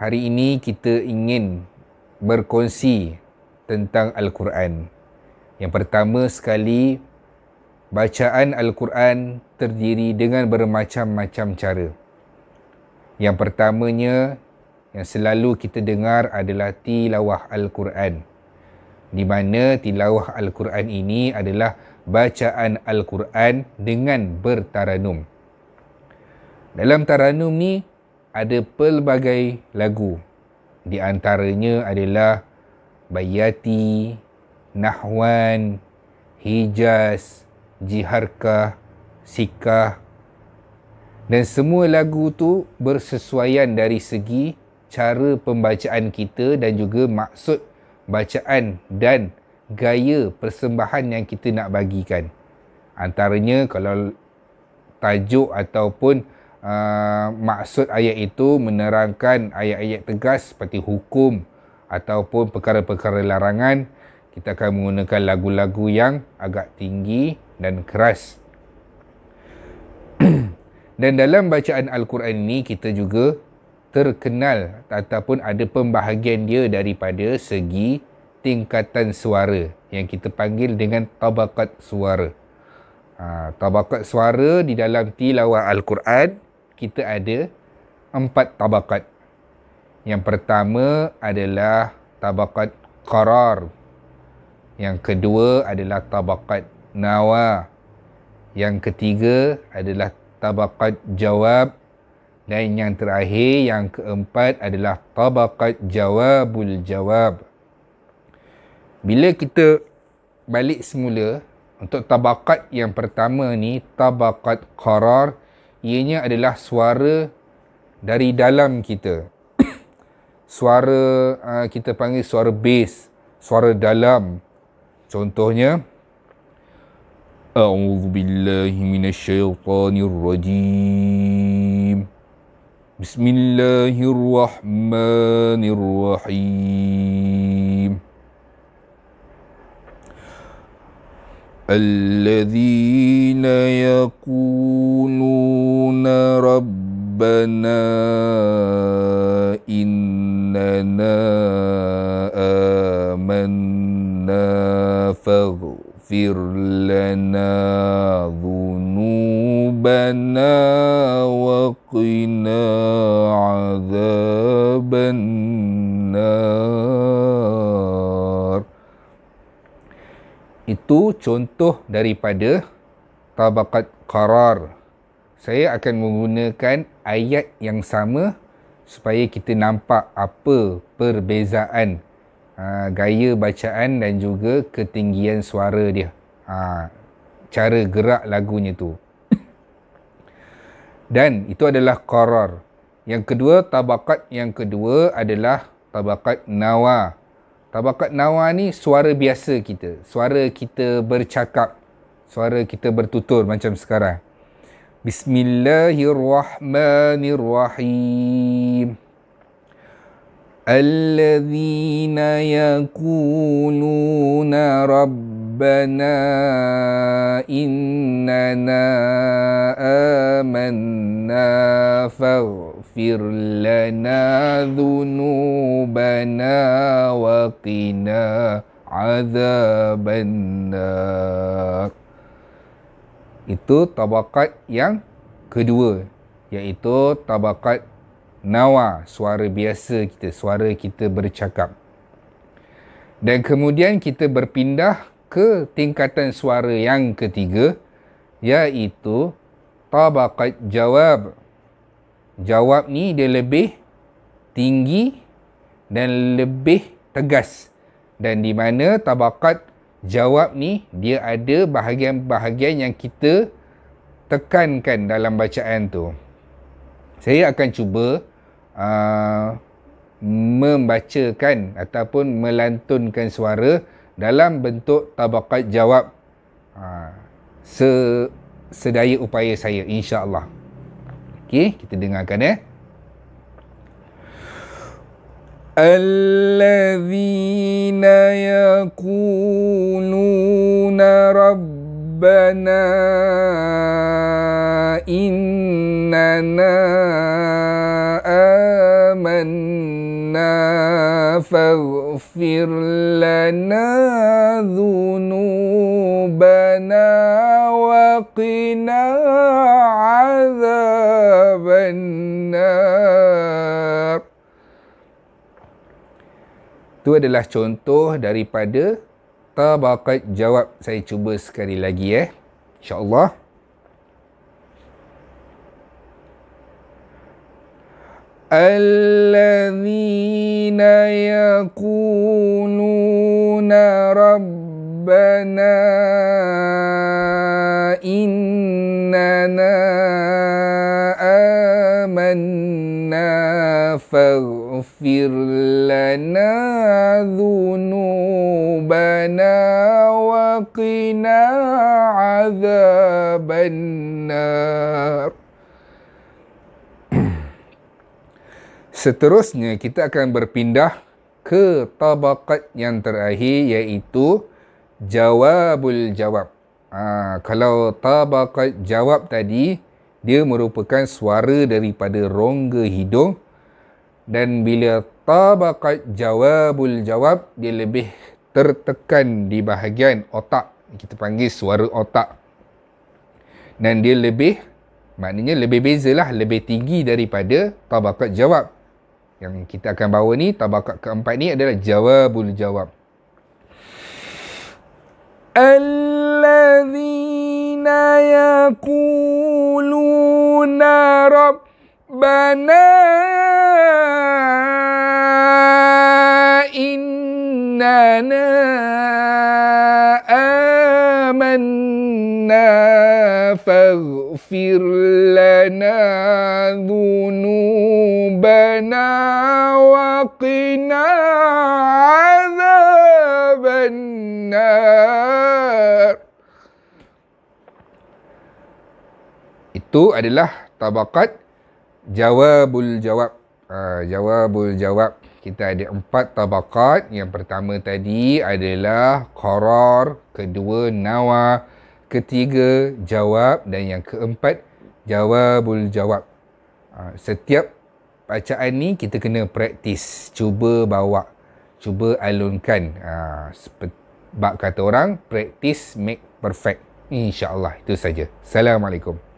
hari ini kita ingin berkongsi tentang Al-Quran. Yang pertama sekali, bacaan Al-Quran terdiri dengan bermacam-macam cara. Yang pertamanya, yang selalu kita dengar adalah tilawah Al-Quran. Di mana tilawah Al-Quran ini adalah bacaan Al-Quran dengan bertaranum. Dalam taranum ni, ada pelbagai lagu. Di antaranya adalah Bayati, Nahwan, Hijaz, Jiharkah, Sikah. Dan semua lagu tu bersesuaian dari segi cara pembacaan kita dan juga maksud bacaan dan gaya persembahan yang kita nak bagikan. Antaranya kalau tajuk ataupun uh, maksud ayat itu menerangkan ayat-ayat tegas seperti hukum ataupun perkara-perkara larangan kita akan menggunakan lagu-lagu yang agak tinggi dan keras dan dalam bacaan al-Quran ini kita juga terkenal ataupun ada pembahagian dia daripada segi tingkatan suara yang kita panggil dengan tabakat suara. Ha, tabakat suara di dalam tilawah Al-Quran kita ada empat tabakat. Yang pertama adalah tabakat qarar. Yang kedua adalah tabakat nawa. Yang ketiga adalah tabakat jawab. Dan yang terakhir, yang keempat adalah tabakat jawabul jawab. Bila kita balik semula, untuk tabakat yang pertama ni, tabakat qarar, ianya adalah suara dari dalam kita. suara uh, kita panggil suara bass, suara dalam. Contohnya A'udzu billahi minasyaitonir rajim. Bismillahirrahmanirrahim. الذين يقولون ربنا إننا آمنا فاغفر لنا ذنوبنا وقنا satu contoh daripada tabakat qarar. Saya akan menggunakan ayat yang sama supaya kita nampak apa perbezaan ah, gaya bacaan dan juga ketinggian suara dia. Ah, cara gerak lagunya tu. Dan itu adalah qarar. Yang kedua, tabakat yang kedua adalah tabakat nawah. Tabakat nawa ni suara biasa kita. Suara kita bercakap. Suara kita bertutur macam sekarang. Bismillahirrahmanirrahim. الذين يقولون Rabbana, innana آمنا فاغفر فاغفر لنا ذنوبنا وقنا عذاب النار itu tabakat yang kedua iaitu tabakat nawa suara biasa kita suara kita bercakap dan kemudian kita berpindah ke tingkatan suara yang ketiga iaitu tabakat jawab jawab ni dia lebih tinggi dan lebih tegas dan di mana tabakat jawab ni dia ada bahagian-bahagian yang kita tekankan dalam bacaan tu saya akan cuba aa, uh, membacakan ataupun melantunkan suara dalam bentuk tabakat jawab aa, uh, sedaya upaya saya insya-Allah Okey, kita dengarkan eh. الذين يقولون ربنا اننا امنا فاغفر لنا ذنوبنا وقنا عذاب النار Itu adalah contoh daripada tabaqat jawab. Saya cuba sekali lagi eh. InsyaAllah. الذين يقولون ربنا إن ربنا فاغفر لنا ذنوبنا وقنا عذاب النار Seterusnya kita akan berpindah ke tabaqat yang terakhir iaitu jawabul jawab. Ha, kalau tabaqat jawab tadi dia merupakan suara daripada rongga hidung dan bila tabaqat jawabul jawab dia lebih tertekan di bahagian otak kita panggil suara otak dan dia lebih maknanya lebih bezalah lebih tinggi daripada tabaqat jawab yang kita akan bawa ni tabaqat keempat ni adalah jawabul jawab alladhi يقولون ربنا إننا آمنا فاغفر لنا ذنوبنا وقنا عذاب satu adalah tabaqat jawabul jawab. Uh, jawabul jawab. Kita ada empat tabakat Yang pertama tadi adalah koror Kedua nawa. Ketiga jawab. Dan yang keempat jawabul jawab. Uh, setiap bacaan ni kita kena praktis. Cuba bawa. Cuba alunkan. Uh, ha, bak kata orang, praktis make perfect. InsyaAllah. Itu saja. Assalamualaikum.